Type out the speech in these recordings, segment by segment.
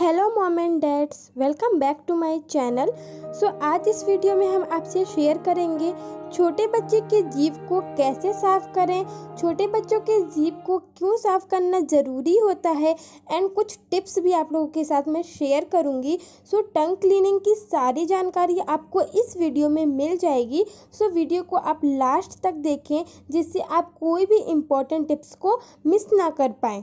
hello mom and dads welcome back to my channel so आज इस video में हम आपसे शेयर करेंगे छोटे बच्चे के जीव को कैसे साफ करें छोटे बच्चों के जीव को क्यों साफ करना ज़रूरी होता है एंड कुछ टिप्स भी आप लोगों के साथ मैं शेयर करूंगी सो टंग क्लीनिंग की सारी जानकारी आपको इस वीडियो में मिल जाएगी सो वीडियो को आप लास्ट तक देखें जिससे आप कोई भी इम्पोर्टेंट टिप्स को मिस ना कर पाएँ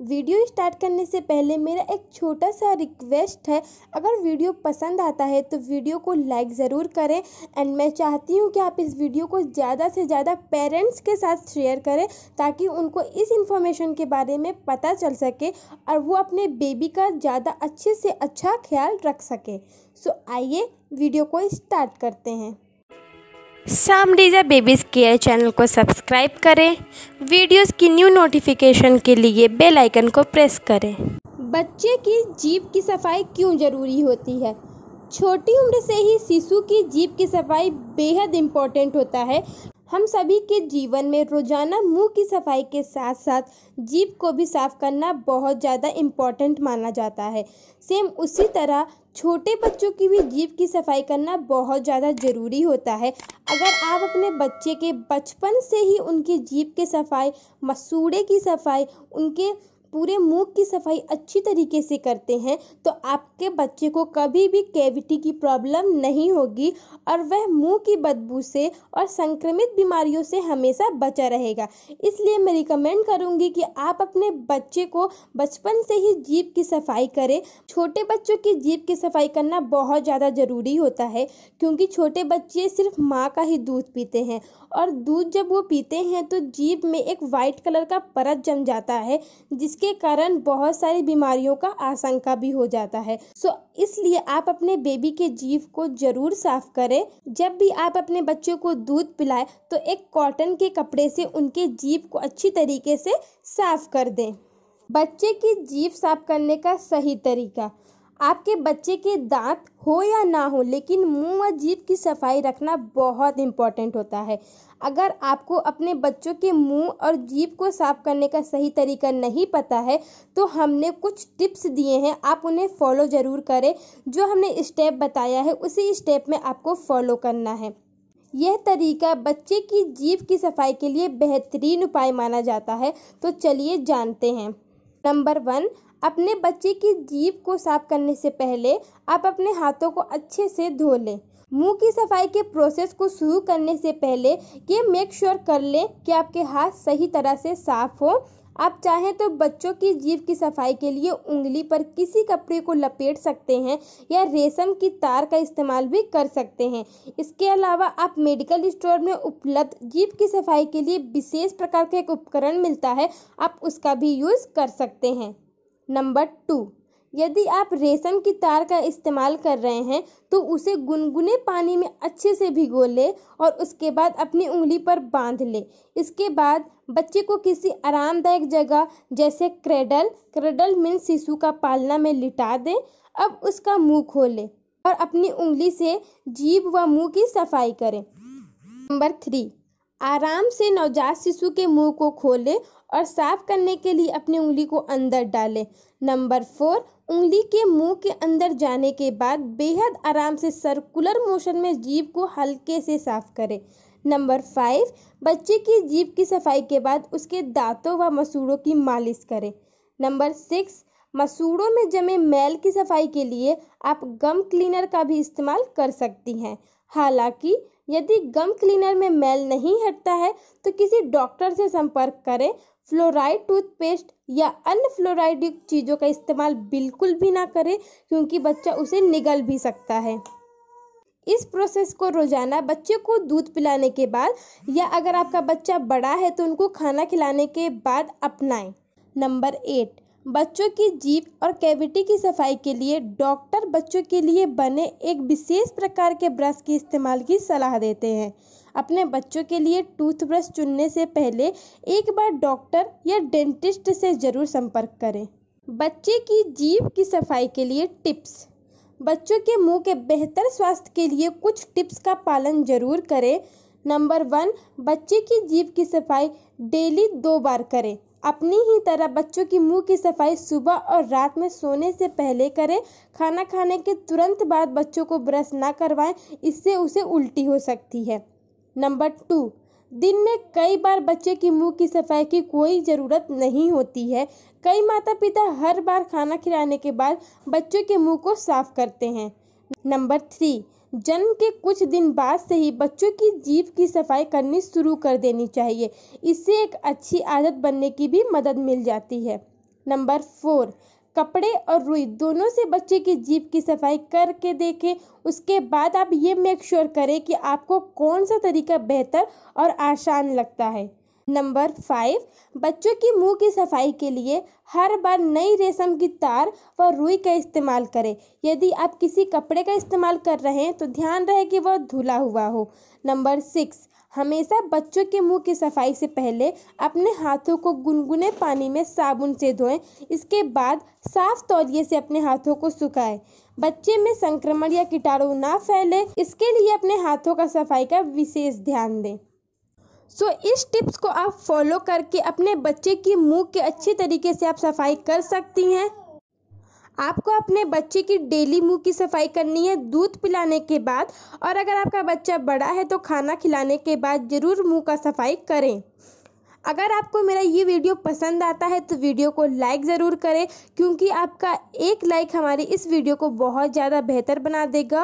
वीडियो स्टार्ट करने से पहले मेरा एक छोटा सा रिक्वेस्ट है अगर वीडियो पसंद आता है तो वीडियो को लाइक ज़रूर करें एंड मैं चाहती हूँ कि आप इस वीडियो को ज़्यादा से ज़्यादा पेरेंट्स के साथ शेयर करें ताकि उनको इस इन्फॉर्मेशन के बारे में पता चल सके और वो अपने बेबी का ज़्यादा अच्छे से अच्छा ख्याल रख सके सो आइए वीडियो को स्टार्ट करते हैं सामडीजा बेबीज़ केयर चैनल को सब्सक्राइब करें वीडियोस की न्यू नोटिफिकेशन के लिए बेल आइकन को प्रेस करें बच्चे की जीभ की सफाई क्यों ज़रूरी होती है छोटी उम्र से ही शिशु की जीभ की सफाई बेहद इम्पॉर्टेंट होता है हम सभी के जीवन में रोज़ाना मुंह की सफाई के साथ साथ जीभ को भी साफ़ करना बहुत ज़्यादा इम्पॉर्टेंट माना जाता है सेम उसी तरह छोटे बच्चों की भी जीभ की सफाई करना बहुत ज़्यादा ज़रूरी होता है अगर आप अपने बच्चे के बचपन से ही उनकी जीभ की सफाई मसूड़े की सफाई उनके पूरे मुंह की सफाई अच्छी तरीके से करते हैं तो आपके बच्चे को कभी भी कैविटी की प्रॉब्लम नहीं होगी और वह मुंह की बदबू से और संक्रमित बीमारियों से हमेशा बचा रहेगा इसलिए मैं रिकमेंड करूँगी कि आप अपने बच्चे को बचपन से ही जीप की सफाई करें छोटे बच्चों की जीप की सफाई करना बहुत ज़्यादा ज़रूरी होता है क्योंकि छोटे बच्चे सिर्फ माँ का ही दूध पीते हैं और दूध जब वो पीते हैं तो जीप में एक वाइट कलर का परत जम जाता है जिसके जिसके कारण बहुत सारी बीमारियों का आशंका भी हो जाता है सो इसलिए आप अपने बेबी के जीव को जरूर साफ करें जब भी आप अपने बच्चों को दूध पिलाएं तो एक कॉटन के कपड़े से उनके जीव को अच्छी तरीके से साफ कर दें बच्चे की जीव साफ करने का सही तरीका आपके बच्चे के दांत हो या ना हो लेकिन मुंह व जीभ की सफाई रखना बहुत इम्पॉर्टेंट होता है अगर आपको अपने बच्चों के मुंह और जीभ को साफ करने का सही तरीका नहीं पता है तो हमने कुछ टिप्स दिए हैं आप उन्हें फॉलो ज़रूर करें जो हमने स्टेप बताया है उसी स्टेप में आपको फॉलो करना है यह तरीका बच्चे की जीभ की सफाई के लिए बेहतरीन उपाय माना जाता है तो चलिए जानते हैं नंबर वन अपने बच्चे की जीभ को साफ करने से पहले आप अपने हाथों को अच्छे से धो लें मुंह की सफाई के प्रोसेस को शुरू करने से पहले ये मेक श्योर कर लें कि आपके हाथ सही तरह से साफ हो आप चाहें तो बच्चों की जीव की सफाई के लिए उंगली पर किसी कपड़े को लपेट सकते हैं या रेशम की तार का इस्तेमाल भी कर सकते हैं इसके अलावा आप मेडिकल स्टोर में उपलब्ध जीव की सफाई के लिए विशेष प्रकार का एक उपकरण मिलता है आप उसका भी यूज़ कर सकते हैं नंबर टू यदि आप रेशम की तार का इस्तेमाल कर रहे हैं तो उसे गुनगुने पानी में अच्छे से भिगो ले और उसके बाद अपनी उंगली पर बांध ले इसके बाद बच्चे को किसी आरामदायक जगह जैसे क्रेडल क्रेडल मीन शिशु का पालना में लिटा दें अब उसका मुंह खोलें और अपनी उंगली से जीभ व मुंह की सफाई करें नंबर थ्री आराम से नवजात शिशु के मुंह को खोलें और साफ करने के लिए अपनी उंगली को अंदर डालें नंबर फोर उंगली के मुंह के अंदर जाने के बाद बेहद आराम से सर्कुलर मोशन में जीभ को हल्के से साफ करें नंबर फाइव बच्चे की जीभ की सफाई के बाद उसके दांतों व मसूड़ों की मालिश करें नंबर सिक्स मसूड़ों में जमे मैल की सफाई के लिए आप गम क्लीनर का भी इस्तेमाल कर सकती हैं हालांकि यदि गम क्लीनर में मैल नहीं हटता है तो किसी डॉक्टर से संपर्क करें फ्लोराइड टूथपेस्ट या अन्य फ्लोराइड युक्त चीज़ों का इस्तेमाल बिल्कुल भी ना करें क्योंकि बच्चा उसे निगल भी सकता है इस प्रोसेस को रोज़ाना बच्चे को दूध पिलाने के बाद या अगर आपका बच्चा बड़ा है तो उनको खाना खिलाने के बाद अपनाएं नंबर एट बच्चों की जीप और कैविटी की सफाई के लिए डॉक्टर बच्चों के लिए बने एक विशेष प्रकार के ब्रश के इस्तेमाल की सलाह देते हैं अपने बच्चों के लिए टूथब्रश चुनने से पहले एक बार डॉक्टर या डेंटिस्ट से ज़रूर संपर्क करें बच्चे की जीभ की सफाई के लिए टिप्स बच्चों के मुंह के बेहतर स्वास्थ्य के लिए कुछ टिप्स का पालन ज़रूर करें नंबर वन बच्चे की जीभ की सफाई डेली दो बार करें अपनी ही तरह बच्चों की मुंह की सफाई सुबह और रात में सोने से पहले करें खाना खाने के तुरंत बाद बच्चों को ब्रश ना करवाएं इससे उसे उल्टी हो सकती है नंबर टू दिन में कई बार बच्चे की मुंह की सफाई की कोई ज़रूरत नहीं होती है कई माता पिता हर बार खाना खिलाने के बाद बच्चों के मुंह को साफ करते हैं नंबर थ्री जन्म के कुछ दिन बाद से ही बच्चों की जीभ की सफाई करनी शुरू कर देनी चाहिए इससे एक अच्छी आदत बनने की भी मदद मिल जाती है नंबर फोर कपड़े और रुई दोनों से बच्चे की जीभ की सफाई करके देखें उसके बाद आप ये मेक श्योर करें कि आपको कौन सा तरीका बेहतर और आसान लगता है नंबर फाइव बच्चों की मुंह की सफाई के लिए हर बार नई रेशम की तार व रुई का इस्तेमाल करें यदि आप किसी कपड़े का इस्तेमाल कर रहे हैं तो ध्यान रहे कि वह धुला हुआ हो नंबर सिक्स हमेशा बच्चों के मुंह की सफाई से पहले अपने हाथों को गुनगुने पानी में साबुन से धोएं इसके बाद साफ तौलिए से अपने हाथों को सुखाएं बच्चे में संक्रमण या कीटाणु ना फैले इसके लिए अपने हाथों का सफाई का विशेष ध्यान दें सो so, इस टिप्स को आप फॉलो करके अपने बच्चे की मुंह के अच्छे तरीके से आप सफाई कर सकती हैं आपको अपने बच्चे की डेली मुंह की सफाई करनी है दूध पिलाने के बाद और अगर आपका बच्चा बड़ा है तो खाना खिलाने के बाद ज़रूर मुंह का सफाई करें अगर आपको मेरा ये वीडियो पसंद आता है तो वीडियो को लाइक ज़रूर करें क्योंकि आपका एक लाइक हमारी इस वीडियो को बहुत ज़्यादा बेहतर बना देगा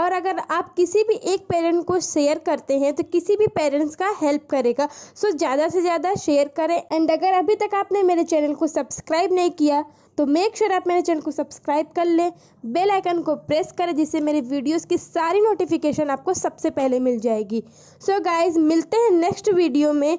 और अगर आप किसी भी एक पेरेंट को शेयर करते हैं तो किसी भी पेरेंट्स का हेल्प करेगा सो ज़्यादा से ज़्यादा शेयर करें एंड अगर अभी तक आपने मेरे चैनल को सब्सक्राइब नहीं किया तो मेक श्योर sure आप मेरे चैनल को सब्सक्राइब कर लें बेल आइकन को प्रेस करें जिससे मेरे वीडियोस की सारी नोटिफिकेशन आपको सबसे पहले मिल जाएगी सो so गाइज मिलते हैं नेक्स्ट वीडियो में